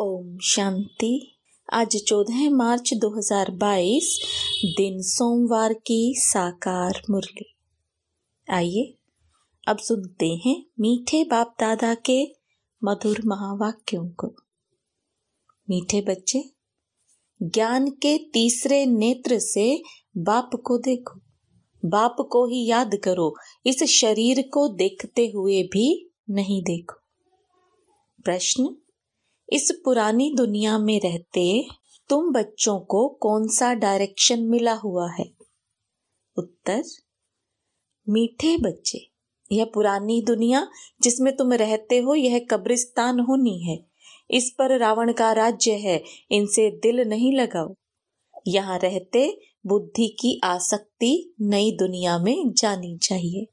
ओम शांति आज चौदह मार्च 2022 दिन सोमवार की साकार मुरली आइए अब सुनते हैं मीठे बाप दादा के मधुर महावाक्यों को मीठे बच्चे ज्ञान के तीसरे नेत्र से बाप को देखो बाप को ही याद करो इस शरीर को देखते हुए भी नहीं देखो प्रश्न इस पुरानी दुनिया में रहते तुम बच्चों को कौन सा डायरेक्शन मिला हुआ है उत्तर मीठे बच्चे यह पुरानी दुनिया जिसमें तुम रहते हो यह कब्रिस्तान होनी है इस पर रावण का राज्य है इनसे दिल नहीं लगाओ यहाँ रहते बुद्धि की आसक्ति नई दुनिया में जानी चाहिए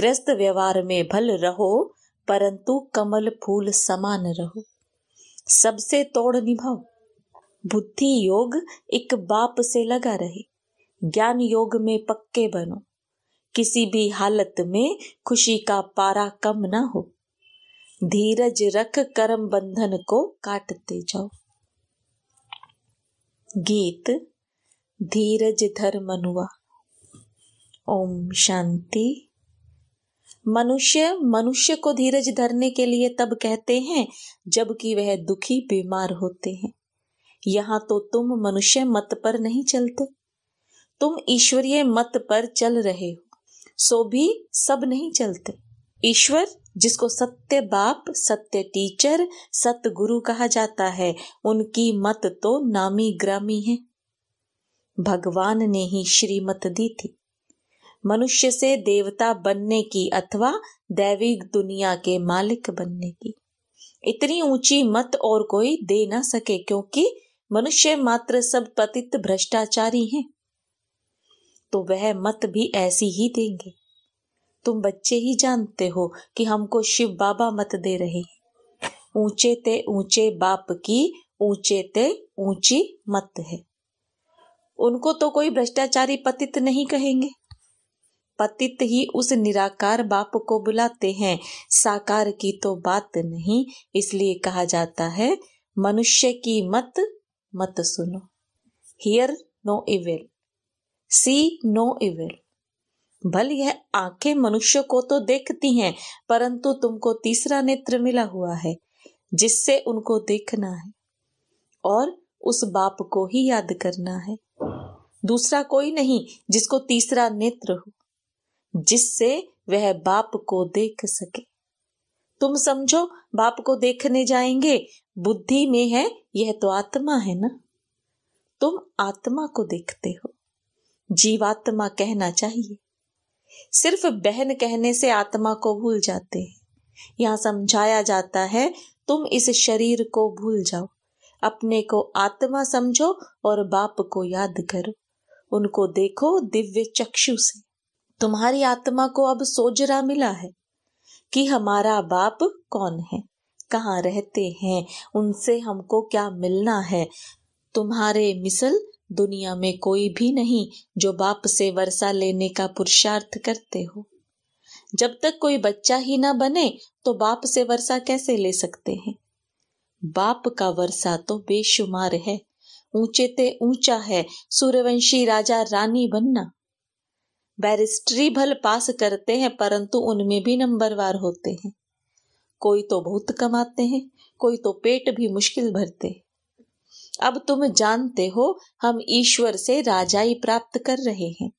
ग्रस्त व्यवहार में भल रहो परंतु कमल फूल समान रहो सबसे तोड़ निभाओ बुद्धि योग एक बाप से लगा रहे ज्ञान योग में पक्के बनो किसी भी हालत में खुशी का पारा कम ना हो धीरज रख कर्म बंधन को काटते जाओ गीत धीरज धर मनुआ ओम शांति मनुष्य मनुष्य को धीरज धरने के लिए तब कहते हैं जबकि वह दुखी बीमार होते हैं यहां तो तुम मनुष्य मत पर नहीं चलते तुम ईश्वरीय मत पर चल रहे हो सो भी सब नहीं चलते ईश्वर जिसको सत्य बाप सत्य टीचर सत्य गुरु कहा जाता है उनकी मत तो नामी ग्रामी है भगवान ने ही श्रीमत दी थी मनुष्य से देवता बनने की अथवा दैविक दुनिया के मालिक बनने की इतनी ऊंची मत और कोई दे ना सके क्योंकि मनुष्य मात्र सब पतित भ्रष्टाचारी हैं तो वह मत भी ऐसी ही देंगे तुम बच्चे ही जानते हो कि हमको शिव बाबा मत दे रहे हैं ऊंचे ते ऊंचे बाप की ऊंचे ते ऊंची मत है उनको तो कोई भ्रष्टाचारी पतित नहीं कहेंगे पतित ही उस निराकार बाप को बुलाते हैं साकार की तो बात नहीं इसलिए कहा जाता है मनुष्य की मत मत सुनो hear no evil see no evil भल यह आंखें मनुष्य को तो देखती हैं परंतु तुमको तीसरा नेत्र मिला हुआ है जिससे उनको देखना है और उस बाप को ही याद करना है दूसरा कोई नहीं जिसको तीसरा नेत्र हो जिससे वह बाप को देख सके तुम समझो बाप को देखने जाएंगे बुद्धि में है यह तो आत्मा है ना तुम आत्मा को देखते हो जीवात्मा कहना चाहिए सिर्फ बहन कहने से आत्मा को भूल जाते हैं यहां समझाया जाता है तुम इस शरीर को भूल जाओ अपने को आत्मा समझो और बाप को याद करो उनको देखो दिव्य चक्षु से तुम्हारी आत्मा को अब सोजरा मिला है कि हमारा बाप कौन है कहाँ रहते हैं उनसे हमको क्या मिलना है तुम्हारे मिसल दुनिया में कोई भी नहीं जो बाप से वर्षा लेने का पुरुषार्थ करते हो जब तक कोई बच्चा ही ना बने तो बाप से वर्षा कैसे ले सकते हैं बाप का वर्षा तो बेशुमार है ऊंचे ते ऊंचा है सूर्यवंशी राजा रानी बनना बैरिस्ट्री भल पास करते हैं परंतु उनमें भी नंबरवार होते हैं कोई तो बहुत कमाते हैं कोई तो पेट भी मुश्किल भरते अब तुम जानते हो हम ईश्वर से राजाई प्राप्त कर रहे हैं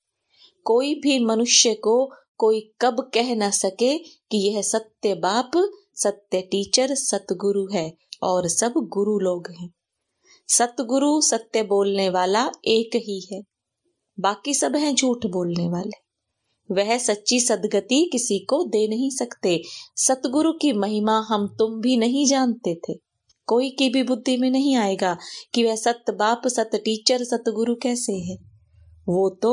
कोई भी मनुष्य को कोई कब कह न सके कि यह सत्य बाप सत्य टीचर सतगुरु है और सब गुरु लोग हैं सतगुरु सत्य बोलने वाला एक ही है बाकी सब हैं झूठ बोलने वाले वह सच्ची सदगति किसी को दे नहीं सकते सतगुरु की महिमा हम तुम भी नहीं जानते थे कोई की भी बुद्धि में नहीं आएगा कि वह सत बाप सत टीचर सतगुरु कैसे है वो तो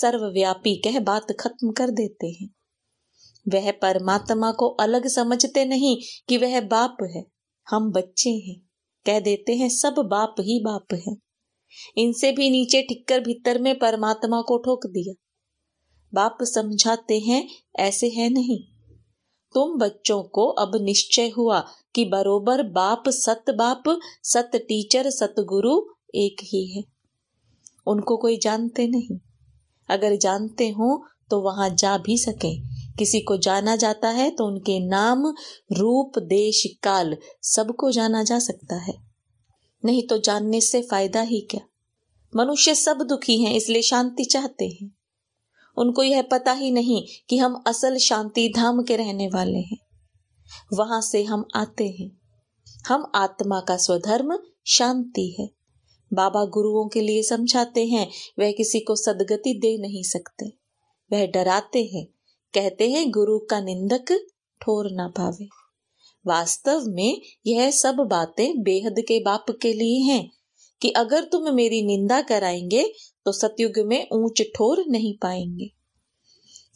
सर्वव्यापी कह बात खत्म कर देते हैं वह परमात्मा को अलग समझते नहीं कि वह बाप है हम बच्चे हैं कह देते हैं सब बाप ही बाप है इनसे भी नीचे ठिक्कर भीतर में परमात्मा को ठोक दिया बाप समझाते हैं ऐसे है नहीं तुम बच्चों को अब निश्चय हुआ कि बरोबर बाप सत बाप सत टीचर सत गुरु एक ही है उनको कोई जानते नहीं अगर जानते हो तो वहां जा भी सके किसी को जाना जाता है तो उनके नाम रूप देश काल सबको जाना जा सकता है नहीं तो जानने से फायदा ही क्या मनुष्य सब दुखी हैं इसलिए शांति चाहते हैं उनको यह पता ही नहीं कि हम असल शांति धाम के रहने वाले हैं वहां से हम आते हैं हम आत्मा का स्वधर्म शांति है बाबा गुरुओं के लिए समझाते हैं वह किसी को सदगति दे नहीं सकते वह डराते हैं कहते हैं गुरु का निंदक ठोर ना पावे वास्तव में यह सब बातें बेहद के बाप के लिए हैं कि अगर तुम मेरी निंदा कराएंगे तो सतयुग में ऊंच ठोर नहीं पाएंगे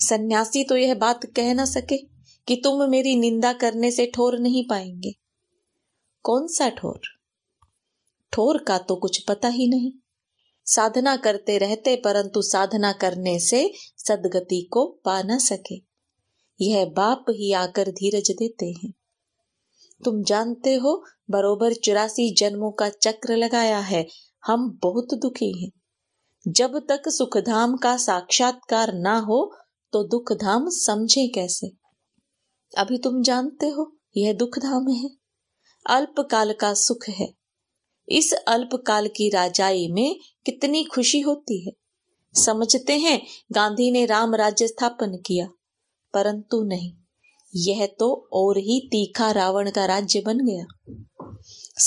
सन्यासी तो यह बात कह ना सके कि तुम मेरी निंदा करने से ठोर नहीं पाएंगे कौन सा ठोर ठोर का तो कुछ पता ही नहीं साधना करते रहते परंतु साधना करने से सदगति को पा न सके यह बाप ही आकर धीरज देते हैं तुम जानते हो बरोबर चौरासी जन्मों का चक्र लगाया है हम बहुत दुखी हैं जब तक सुखधाम का साक्षात्कार ना हो तो दुखधाम समझे कैसे अभी तुम जानते हो यह दुखधाम है अल्पकाल का सुख है इस अल्पकाल की राजाई में कितनी खुशी होती है समझते हैं गांधी ने राम राज्य स्थापन किया परंतु नहीं यह तो और ही तीखा रावण का राज्य बन गया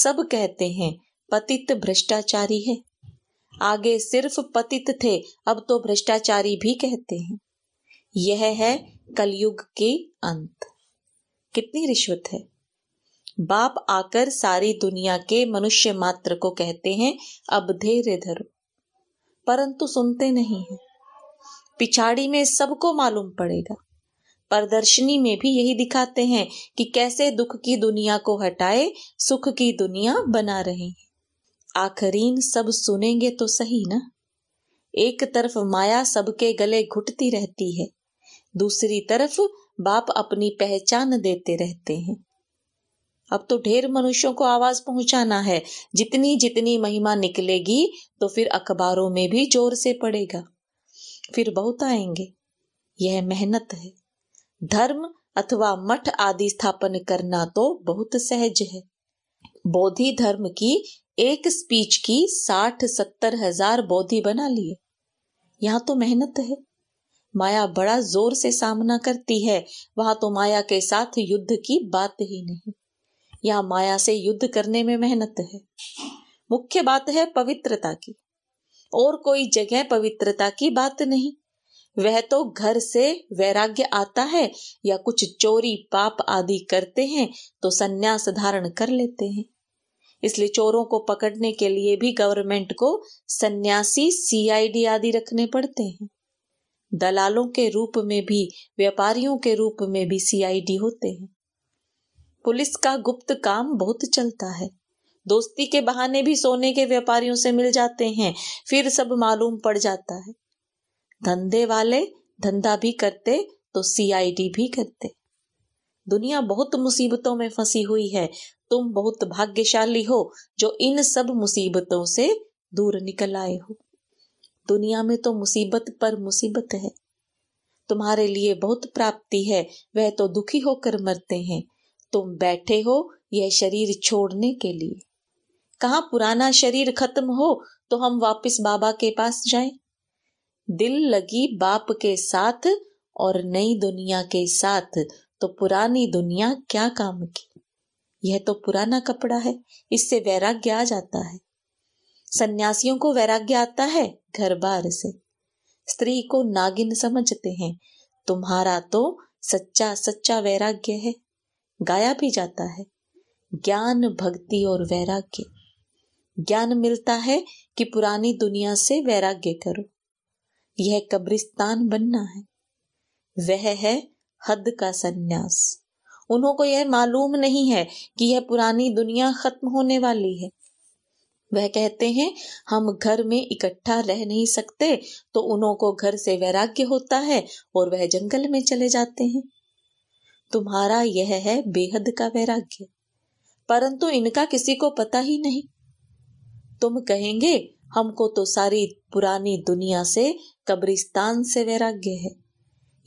सब कहते हैं पतित भ्रष्टाचारी है आगे सिर्फ पतित थे अब तो भ्रष्टाचारी भी कहते हैं यह है कलयुग के अंत कितनी रिश्वत है बाप आकर सारी दुनिया के मनुष्य मात्र को कहते हैं अब धैर्य धरो परंतु सुनते नहीं है पिछाड़ी में सबको मालूम पड़ेगा प्रदर्शनी में भी यही दिखाते हैं कि कैसे दुख की दुनिया को हटाए सुख की दुनिया बना रहे हैं आखरीन सब सुनेंगे तो सही ना एक तरफ माया सबके गले घुटती रहती है दूसरी तरफ बाप अपनी पहचान देते रहते हैं अब तो ढेर मनुष्यों को आवाज पहुंचाना है जितनी जितनी महिमा निकलेगी तो फिर अखबारों में भी जोर से पड़ेगा फिर बहुत आएंगे यह मेहनत है धर्म अथवा मठ आदि स्थापन करना तो बहुत सहज है बोधि धर्म की एक स्पीच की साठ सत्तर हजार बोधि बना लिए यहां तो मेहनत है माया बड़ा जोर से सामना करती है वहां तो माया के साथ युद्ध की बात ही नहीं यहां माया से युद्ध करने में मेहनत है मुख्य बात है पवित्रता की और कोई जगह पवित्रता की बात नहीं वह तो घर से वैराग्य आता है या कुछ चोरी पाप आदि करते हैं तो संन्यास धारण कर लेते हैं इसलिए चोरों को पकड़ने के लिए भी गवर्नमेंट को सन्यासी सीआईडी आदि रखने पड़ते हैं दलालों के रूप में भी व्यापारियों के रूप में भी सीआईडी होते हैं पुलिस का गुप्त काम बहुत चलता है दोस्ती के बहाने भी सोने के व्यापारियों से मिल जाते हैं फिर सब मालूम पड़ जाता है धंधे वाले धंधा भी करते तो सीआईडी भी करते दुनिया बहुत मुसीबतों में फंसी हुई है तुम बहुत भाग्यशाली हो जो इन सब मुसीबतों से दूर निकल आए हो दुनिया में तो मुसीबत पर मुसीबत है तुम्हारे लिए बहुत प्राप्ति है वह तो दुखी होकर मरते हैं तुम बैठे हो यह शरीर छोड़ने के लिए कहा पुराना शरीर खत्म हो तो हम वापस बाबा के पास जाएं? दिल लगी बाप के साथ और नई दुनिया के साथ तो पुरानी दुनिया क्या काम की यह तो पुराना कपड़ा है इससे वैराग्य आ जाता है सन्यासियों को वैराग्य आता है घर बार से स्त्री को नागिन समझते हैं तुम्हारा तो सच्चा सच्चा वैराग्य है गाया भी जाता है ज्ञान भक्ति और वैराग्य ज्ञान मिलता है कि पुरानी दुनिया से वैराग्य करो यह कब्रिस्तान बनना है वह है हद का संन्यास उन्हों को यह मालूम नहीं है कि यह पुरानी दुनिया खत्म होने वाली है वह कहते हैं हम घर में इकट्ठा रह नहीं सकते तो उन्हों को घर से वैराग्य होता है और वह जंगल में चले जाते हैं तुम्हारा यह है बेहद का वैराग्य परंतु इनका किसी को पता ही नहीं तुम कहेंगे हमको तो सारी पुरानी दुनिया से कब्रिस्तान से वैराग्य है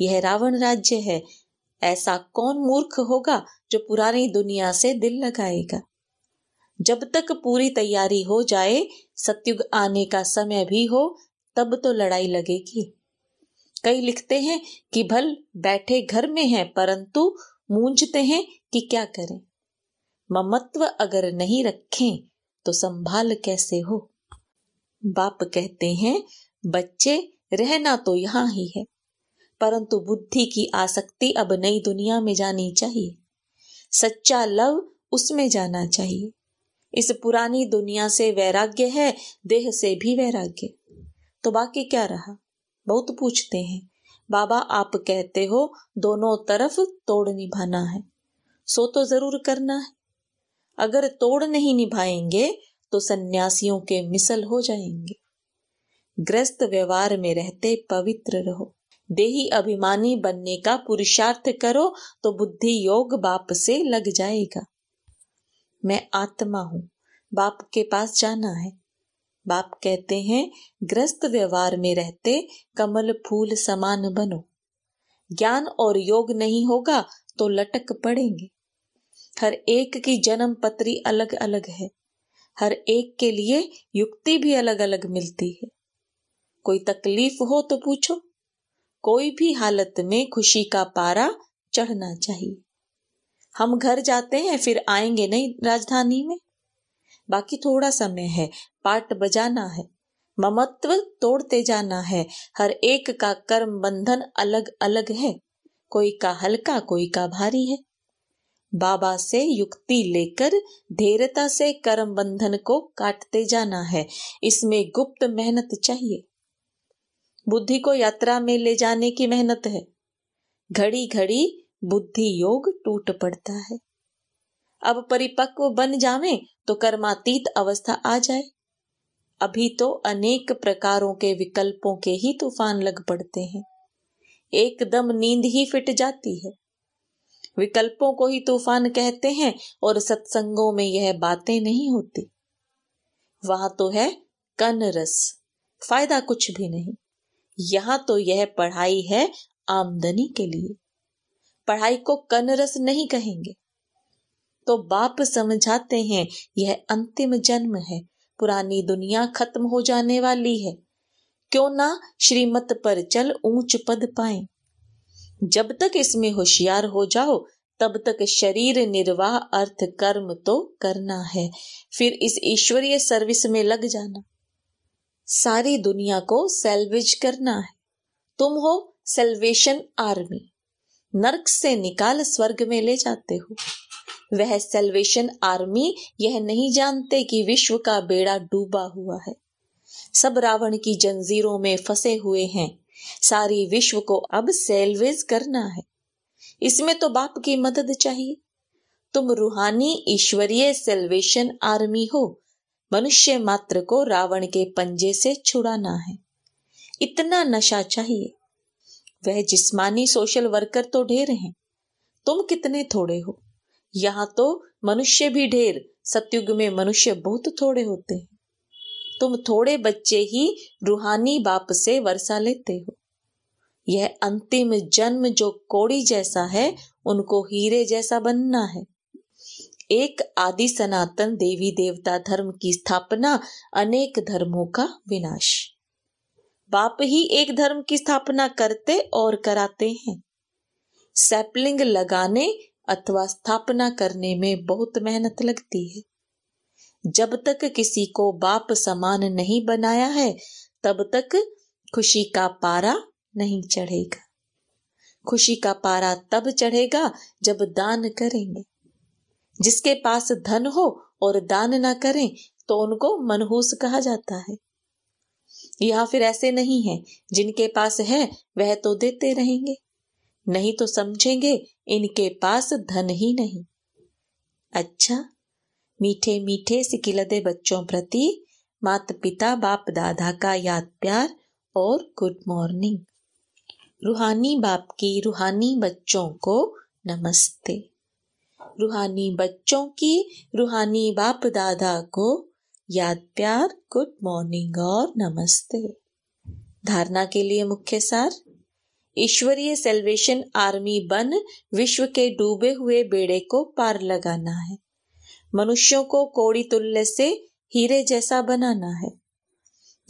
यह रावण राज्य है ऐसा कौन मूर्ख होगा जो पुरानी दुनिया से दिल लगाएगा जब तक पूरी तैयारी हो जाए सत्युग आने का समय भी हो तब तो लड़ाई लगेगी कई लिखते हैं कि भल बैठे घर में हैं परंतु मूंझते हैं कि क्या करें ममत्व अगर नहीं रखें तो संभाल कैसे हो बाप कहते हैं बच्चे रहना तो यहाँ ही है परंतु बुद्धि की आसक्ति अब नई दुनिया में जानी चाहिए सच्चा लव उसमें जाना चाहिए इस पुरानी दुनिया से वैराग्य है देह से भी वैराग्य तो बाकी क्या रहा बहुत पूछते हैं बाबा आप कहते हो दोनों तरफ तोड़ निभाना है सो तो जरूर करना है अगर तोड़ नहीं निभाएंगे तो सन्यासियों के मिसल हो जाएंगे ग्रस्त व्यवहार में रहते पवित्र रहो देही अभिमानी बनने का पुरुषार्थ करो तो बुद्धि योग बाप से लग जाएगा मैं आत्मा हूं बाप के पास जाना है बाप कहते हैं ग्रस्त व्यवहार में रहते कमल फूल समान बनो ज्ञान और योग नहीं होगा तो लटक पड़ेंगे हर एक की जन्म पत्री अलग अलग है हर एक के लिए युक्ति भी अलग अलग मिलती है कोई तकलीफ हो तो पूछो कोई भी हालत में खुशी का पारा चढ़ना चाहिए हम घर जाते हैं फिर आएंगे नहीं राजधानी में बाकी थोड़ा समय है पाठ बजाना है ममत्व तोड़ते जाना है हर एक का कर्म बंधन अलग अलग है कोई का हल्का कोई का भारी है बाबा से युक्ति लेकर धीरता से कर्म बंधन को काटते जाना है इसमें गुप्त मेहनत चाहिए बुद्धि को यात्रा में ले जाने की मेहनत है घड़ी घड़ी बुद्धि योग टूट पड़ता है अब परिपक्व बन जावे तो कर्मातीत अवस्था आ जाए अभी तो अनेक प्रकारों के विकल्पों के ही तूफान लग पड़ते हैं एकदम नींद ही फिट जाती है विकल्पों को ही तूफान कहते हैं और सत्संगों में यह बातें नहीं होती वहां तो है कन रस फायदा कुछ भी नहीं यहां तो यह पढ़ाई है आमदनी के लिए पढ़ाई को कनरस नहीं कहेंगे तो बाप समझाते हैं यह अंतिम जन्म है पुरानी दुनिया खत्म हो जाने वाली है क्यों ना श्रीमत पर चल ऊंच पद पाए जब तक इसमें होशियार हो जाओ तब तक शरीर निर्वाह अर्थ कर्म तो करना है फिर इस ईश्वरीय सर्विस में लग जाना सारी दुनिया को सेल्वेज करना है तुम हो सेल्वेशन आर्मी नरक से निकाल स्वर्ग में ले जाते हो वह सेल्वेशन आर्मी यह नहीं जानते कि विश्व का बेड़ा डूबा हुआ है सब रावण की जंजीरों में फंसे हुए हैं सारी विश्व को अब सेल्वेज करना है इसमें तो बाप की मदद चाहिए तुम रूहानी ईश्वरीय सेल्वेशन आर्मी हो मनुष्य मात्र को रावण के पंजे से छुड़ाना है इतना नशा चाहिए वह जिस्मानी सोशल वर्कर तो ढेर हैं तुम कितने थोड़े हो यहाँ तो मनुष्य भी ढेर सतयुग में मनुष्य बहुत थोड़े होते हैं तुम थोड़े बच्चे ही रूहानी बाप से वर्षा लेते हो यह अंतिम जन्म जो कोड़ी जैसा है उनको हीरे जैसा बनना है एक आदि सनातन देवी देवता धर्म की स्थापना अनेक धर्मों का विनाश बाप ही एक धर्म की स्थापना करते और कराते हैं सैपलिंग लगाने अथवा स्थापना करने में बहुत मेहनत लगती है जब तक किसी को बाप समान नहीं बनाया है तब तक खुशी का पारा नहीं चढ़ेगा खुशी का पारा तब चढ़ेगा जब दान करेंगे जिसके पास धन हो और दान ना करें तो उनको मनहूस कहा जाता है यहाँ फिर ऐसे नहीं है जिनके पास है वह तो देते रहेंगे नहीं तो समझेंगे इनके पास धन ही नहीं अच्छा मीठे मीठे सिकिलदे बच्चों प्रति माता पिता बाप दादा का याद प्यार और गुड मॉर्निंग रूहानी बाप की रूहानी बच्चों को नमस्ते रूहानी बच्चों की रूहानी बाप दादा को याद प्यार गुड मॉर्निंग और नमस्ते धारणा के लिए मुख्य सार ईश्वरीय सेल्वेशन आर्मी बन विश्व के डूबे हुए बेड़े को पार लगाना है मनुष्यों को कोड़ी तुल्य से हीरे जैसा बनाना है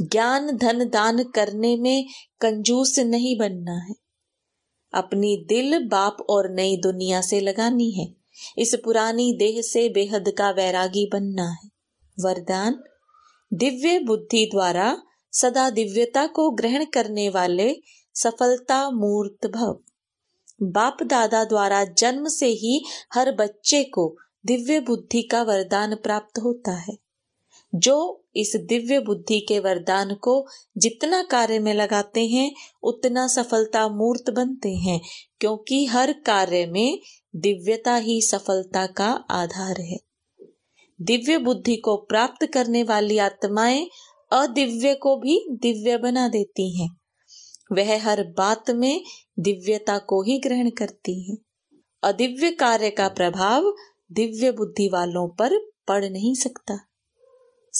ज्ञान धन दान करने में कंजूस नहीं बनना है अपनी दिल बाप और नई दुनिया से लगानी है इस पुरानी देह से बेहद का वैरागी बनना है वरदान दिव्य बुद्धि द्वारा सदा दिव्यता को ग्रहण करने वाले सफलता मूर्त भव बाप दादा द्वारा जन्म से ही हर बच्चे को दिव्य बुद्धि का वरदान प्राप्त होता है जो इस दिव्य बुद्धि के वरदान को जितना कार्य में लगाते हैं उतना सफलता मूर्त बनते हैं क्योंकि हर कार्य में दिव्यता ही सफलता का आधार है दिव्य बुद्धि को प्राप्त करने वाली आत्माएं अदिव्य को भी दिव्य बना देती हैं वह हर बात में दिव्यता को ही ग्रहण करती है अदिव्य कार्य का प्रभाव दिव्य बुद्धि वालों पर पड़ नहीं सकता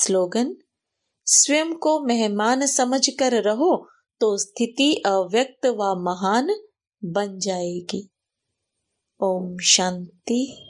स्लोगन स्वयं को मेहमान समझकर रहो तो स्थिति अव्यक्त व महान बन जाएगी ओम शांति